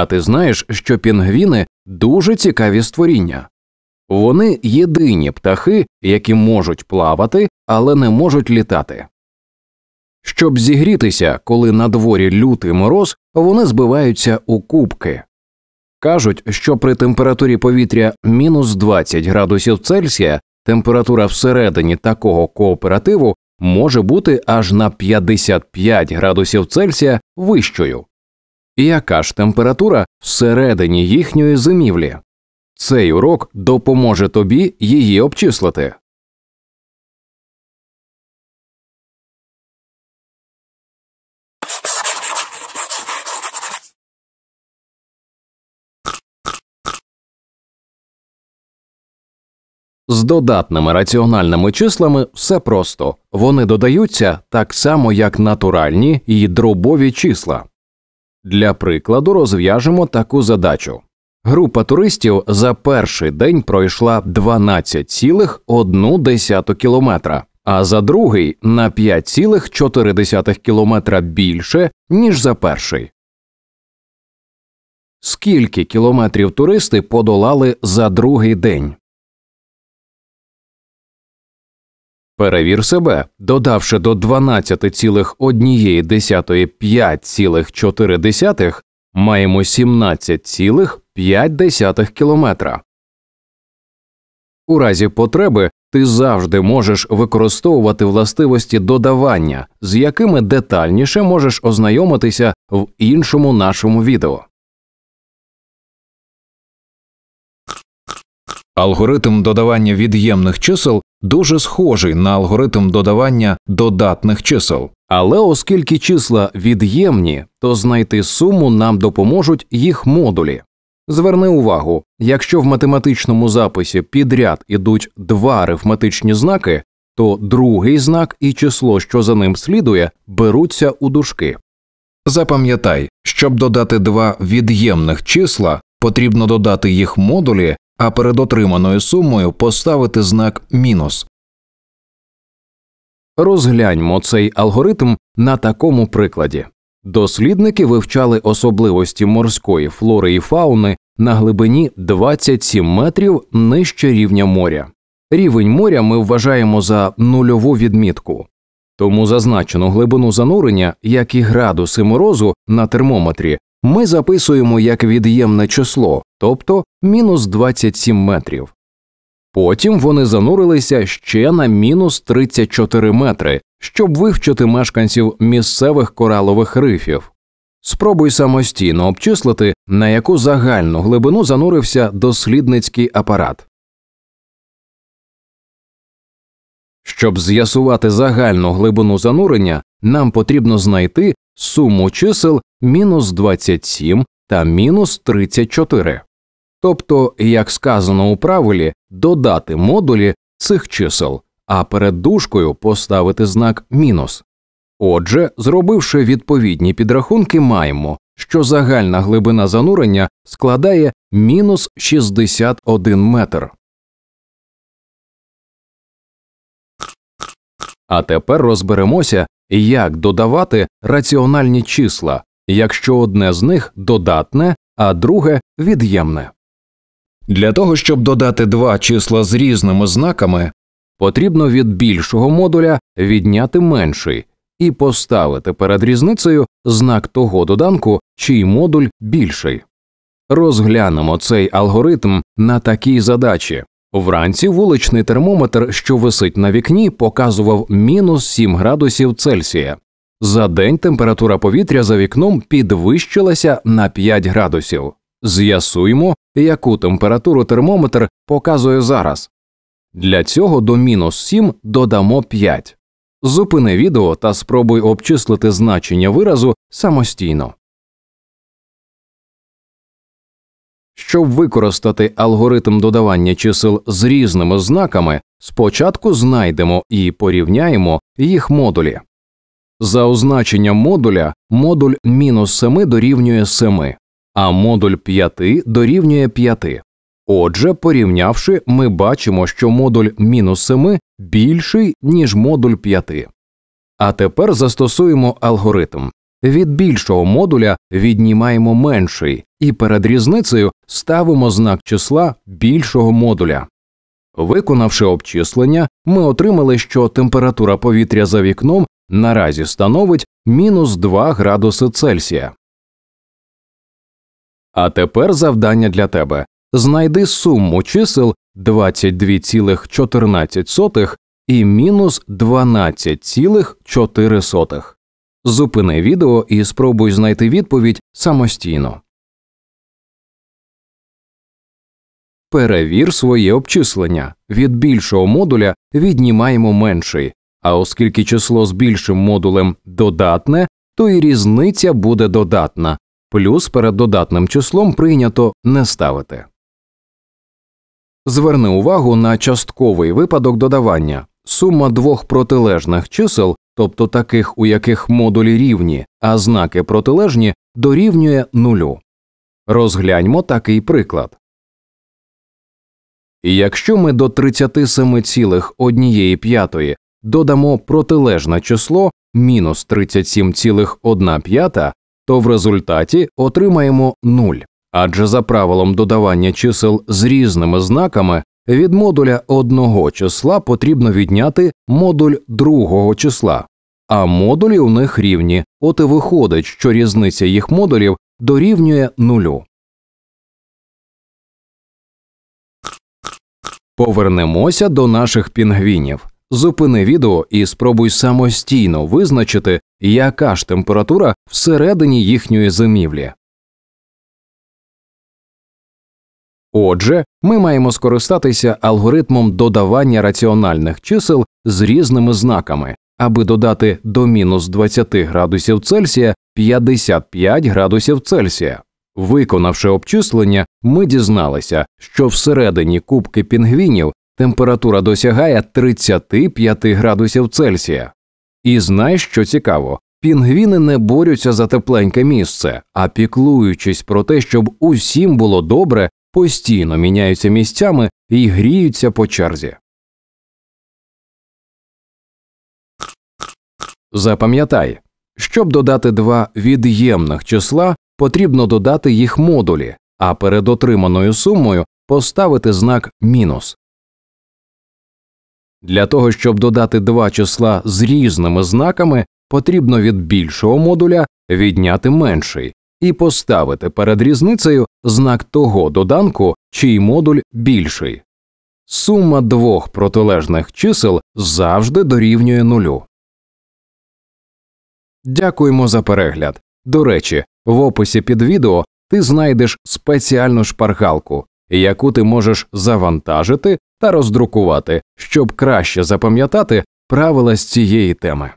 А ти знаєш, що пінгвіни дуже цікаві створіння. Вони єдині птахи, які можуть плавати, але не можуть літати. Щоб зігрітися, коли на дворі лютий мороз, вони збиваються у кубки. Кажуть, що при температурі повітря мінус 20 градусів Цельсія температура всередині такого кооперативу може бути аж на 55 градусів Цельсія вищою. І Яка ж температура всередині їхньої зимівлі? Цей урок допоможе тобі її обчислити. З додатними раціональними числами все просто вони додаються так само, як натуральні і дробові числа. Для прикладу розв'яжемо таку задачу. Група туристів за перший день пройшла 12,1 кілометра, а за другий на 5,4 кілометра більше, ніж за перший. Скільки кілометрів туристи подолали за другий день? Перевір себе, додавши до 12,15,4, маємо 17,5 кілометра. У разі потреби ти завжди можеш використовувати властивості додавання, з якими детальніше можеш ознайомитися в іншому нашому відео. Алгоритм додавання від'ємних чисел дуже схожий на алгоритм додавання додатних чисел. Але оскільки числа від'ємні, то знайти суму нам допоможуть їх модулі. Зверни увагу, якщо в математичному записі підряд ідуть два арифметичні знаки, то другий знак і число, що за ним слідує, беруться у дужки. Запам'ятай, щоб додати два від'ємних числа, потрібно додати їх модулі а перед отриманою сумою поставити знак мінус. Розгляньмо цей алгоритм на такому прикладі. Дослідники вивчали особливості морської флори і фауни на глибині 27 метрів нижче рівня моря. Рівень моря ми вважаємо за нульову відмітку, тому зазначену глибину занурення, як і градуси морозу на термометрі ми записуємо як від'ємне число, тобто мінус 27 метрів. Потім вони занурилися ще на мінус 34 метри, щоб вивчити мешканців місцевих коралових рифів. Спробуй самостійно обчислити, на яку загальну глибину занурився дослідницький апарат. Щоб з'ясувати загальну глибину занурення, нам потрібно знайти суму чисел мінус 27 та мінус 34. Тобто, як сказано у правилі, додати модулі цих чисел, а перед дужкою поставити знак мінус. Отже, зробивши відповідні підрахунки, маємо, що загальна глибина занурення складає мінус 61 метр. А тепер розберемося, як додавати раціональні числа якщо одне з них додатне, а друге від'ємне. Для того, щоб додати два числа з різними знаками, потрібно від більшого модуля відняти менший і поставити перед різницею знак того доданку, чий модуль більший. Розглянемо цей алгоритм на такій задачі. Вранці вуличний термометр, що висить на вікні, показував мінус 7 градусів Цельсія. За день температура повітря за вікном підвищилася на 5 градусів. З'ясуємо, яку температуру термометр показує зараз. Для цього до мінус 7 додамо 5. Зупини відео та спробуй обчислити значення виразу самостійно. Щоб використати алгоритм додавання чисел з різними знаками, спочатку знайдемо і порівняємо їх модулі. За означенням модуля модуль мінус 7 дорівнює 7, а модуль 5 дорівнює 5. Отже, порівнявши, ми бачимо, що модуль мінус 7 більший, ніж модуль 5. А тепер застосуємо алгоритм. Від більшого модуля віднімаємо менший і перед різницею ставимо знак числа більшого модуля. Виконавши обчислення, ми отримали, що температура повітря за вікном наразі становить мінус 2 градуси Цельсія. А тепер завдання для тебе знайди суму чисел 22,14 і мінус 12,4. Зупини відео і спробуй знайти відповідь самостійно. Перевір своє обчислення. Від більшого модуля віднімаємо менший. А оскільки число з більшим модулем додатне, то і різниця буде додатна, плюс перед додатним числом прийнято не ставити. Зверни увагу на частковий випадок додавання. Сума двох протилежних чисел, тобто таких, у яких модулі рівні, а знаки протилежні, дорівнює нулю. Розгляньмо такий приклад. якщо ми до 37,1 додамо протилежне число мінус 37,1, то в результаті отримаємо 0. Адже за правилом додавання чисел з різними знаками від модуля одного числа потрібно відняти модуль другого числа, а модулі у них рівні, от і виходить, що різниця їх модулів дорівнює нулю. Повернемося до наших пінгвінів. Зупини відео і спробуй самостійно визначити, яка ж температура всередині їхньої зимівлі. Отже, ми маємо скористатися алгоритмом додавання раціональних чисел з різними знаками, аби додати до мінус 20 градусів Цельсія 55 градусів Цельсія. Виконавши обчислення, ми дізналися, що всередині кубки пінгвінів Температура досягає 35 градусів Цельсія. І знай, що цікаво, пінгвіни не борються за тепленьке місце, а піклуючись про те, щоб усім було добре, постійно міняються місцями і гріються по черзі. Запам'ятай, щоб додати два від'ємних числа, потрібно додати їх модулі, а перед отриманою сумою поставити знак мінус. Для того, щоб додати два числа з різними знаками, потрібно від більшого модуля відняти менший і поставити перед різницею знак того доданку, чий модуль більший. Сума двох протилежних чисел завжди дорівнює нулю. Дякуємо за перегляд. До речі, в описі під відео ти знайдеш спеціальну шпаргалку, яку ти можеш завантажити та роздрукувати, щоб краще запам'ятати правила з цієї теми.